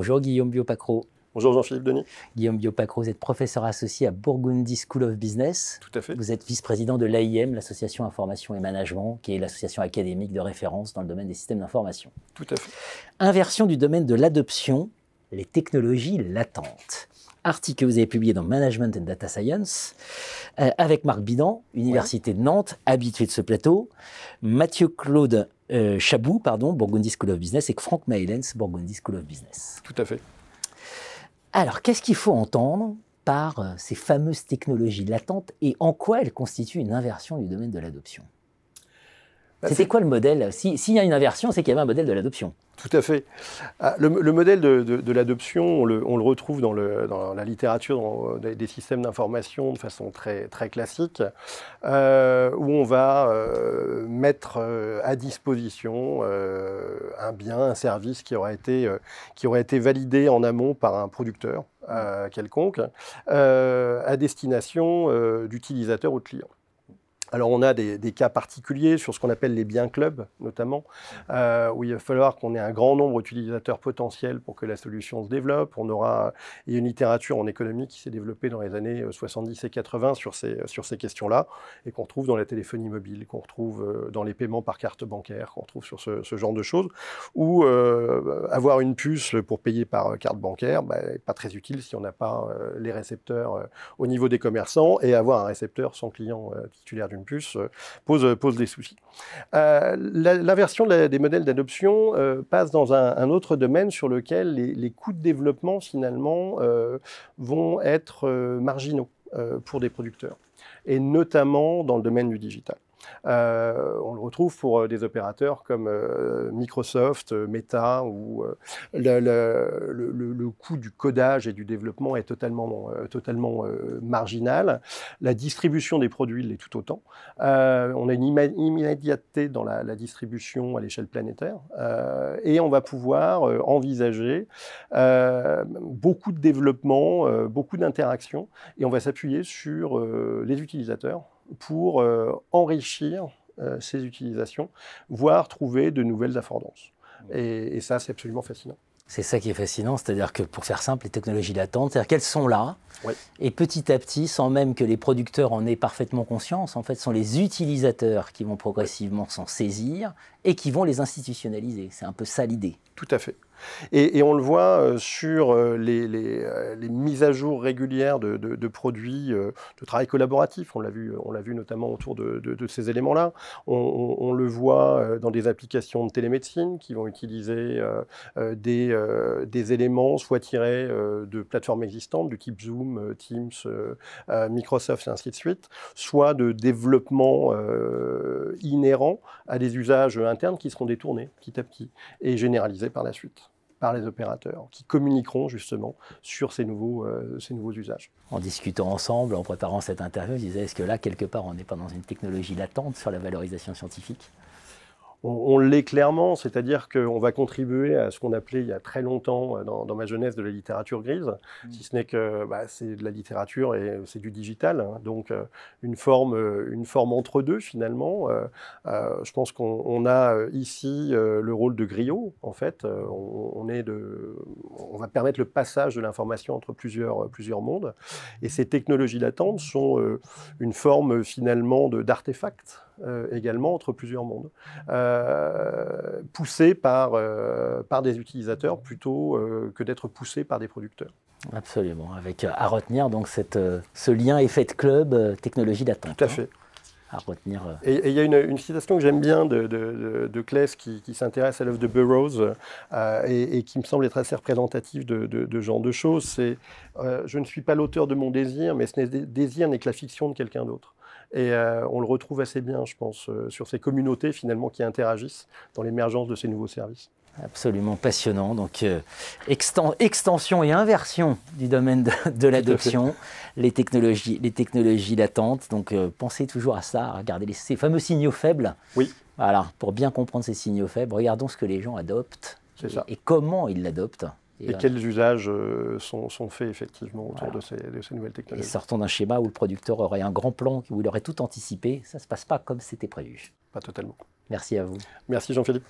Bonjour Guillaume Biopacro. Bonjour Jean-Philippe Denis. Guillaume Biopacro, vous êtes professeur associé à Burgundy School of Business. Tout à fait. Vous êtes vice-président de l'AIM, l'Association Information et Management, qui est l'association académique de référence dans le domaine des systèmes d'information. Tout à fait. Inversion du domaine de l'adoption, les technologies latentes. Article que vous avez publié dans Management and Data Science, euh, avec Marc Bidan, Université de Nantes, habitué de ce plateau, Mathieu Claude euh, Chabou, pardon, Burgundy School of Business, et Frank Maillens, Burgundy School of Business. Tout à fait. Alors, qu'est-ce qu'il faut entendre par euh, ces fameuses technologies latentes et en quoi elles constituent une inversion du domaine de l'adoption bah, c'est C'était quoi le modèle euh, S'il y a une inversion, c'est qu'il y avait un modèle de l'adoption. Tout à fait. Ah, le, modèle de, l'adoption, on le, retrouve dans, la littérature dans des, systèmes d'information de façon très, classique, euh, où on va euh, mettre à disposition un bien, un service qui aurait été, été validé en amont par un producteur quelconque, à destination d'utilisateurs ou de clients. Alors on a des, cas particuliers sur ce qu'on appelle les biens clubs notamment, euh, où il va falloir qu'on ait un grand nombre d'utilisateurs potentiels pour que la solution se développe. On aura il y a une littérature en économie qui s'est développée dans les années 70 euh, et 80 sur ces, sur ces questions-là et qu'on retrouve dans la téléphonie mobile, qu'on retrouve euh, dans les paiements par carte bancaire, qu'on retrouve sur ce, genre de choses. Ou avoir une puce pour payer par carte bancaire, bah, pas très utile si on n'a pas les récepteurs au niveau des commerçants et avoir un récepteur sans client titulaire d'une plus euh, pose, euh, pose des soucis. Euh, la, version des modèles d'adoption passe dans un, autre domaine sur lequel les, les coûts de développement finalement vont être marginaux pour des producteurs, et notamment dans le domaine du digital. Euh, on le retrouve pour euh, des opérateurs comme euh, Microsoft, Meta, où le, coût du codage et du développement est totalement, totalement marginal. La distribution des produits l'est tout autant. on a une immédiateté dans la distribution à l'échelle planétaire. et on va pouvoir envisager beaucoup de développement, beaucoup d'interactions, et on va s'appuyer sur les utilisateurs pour euh, enrichir euh, ces utilisations, voire trouver de nouvelles affordances. Et, ça, c'est absolument fascinant. C'est ça qui est fascinant, c'est-à-dire que pour faire simple, les technologies latentes, c'est-à-dire qu'elles sont là, et petit à petit, sans même que les producteurs en aient parfaitement conscience, en fait, sont les utilisateurs qui vont progressivement s'en saisir et qui vont les institutionnaliser. C'est un peu ça l'idée. Tout à fait. Et, on le voit euh, sur euh, euh, les, mises à jour régulières de, produits de travail collaboratif. On l'a vu, notamment autour de, ces éléments-là. On, le voit dans des applications de télémédecine qui vont utiliser des, éléments soit tirés de plateformes existantes, du type Zoom, Teams, Microsoft, et ainsi de suite, soit de développement inhérent à des usages internes qui seront détournés petit à petit et généralisés par la suite par les opérateurs qui communiqueront justement sur ces nouveaux, euh, ces nouveaux usages. En discutant ensemble, en préparant cette interview, je disais, est-ce que là, quelque part, on n'est pas dans une technologie latente sur la valorisation scientifique on, l'est clairement, c'est-à-dire qu'on va contribuer à ce qu'on appelait il y a très longtemps euh, dans, ma jeunesse de la littérature grise, mm. si ce n'est que bah, c'est de la littérature et euh, c'est du digital, hein. donc euh, une forme, une forme entre deux finalement. je pense qu'on a ici le rôle de griot en fait. On, va permettre le passage de l'information entre plusieurs, mondes, et ces technologies d'attente sont une forme finalement d'artefact euh, également entre plusieurs mondes, euh, poussés par, euh, par des utilisateurs plutôt euh, que d'être poussés par des producteurs. Absolument, avec à retenir donc cette, ce lien effet de club, technologie d'atteinte. Tout à hein. fait. À retenir. Et il y a une, citation que j'aime bien de, de, Claes qui, s'intéresse à l'œuvre de Burroughs et, qui me semble être assez représentative de, de genre de choses. C'est Je ne suis pas l'auteur de mon désir, mais ce désir n'est que la fiction de quelqu'un d'autre. Et euh, on le retrouve assez bien, je pense, euh, sur ces communautés finalement qui interagissent dans l'émergence de ces nouveaux services. Absolument passionnant. Donc, euh, extension et inversion du domaine de, l'adoption, les technologies, les latentes. Donc, pensez toujours à ça, regardez les, ces fameux signaux faibles. Oui. Voilà, pour bien comprendre ces signaux faibles, regardons ce que les gens adoptent et, et comment ils l'adoptent. Et, euh, quels usages euh, sont, faits effectivement autour de, ces, de, ces, nouvelles technologies. Et sortons d'un schéma où le producteur aurait un grand plan, où il aurait tout anticipé, ça ne se passe pas comme c'était prévu. Pas totalement. Merci à vous. Merci Jean-Philippe.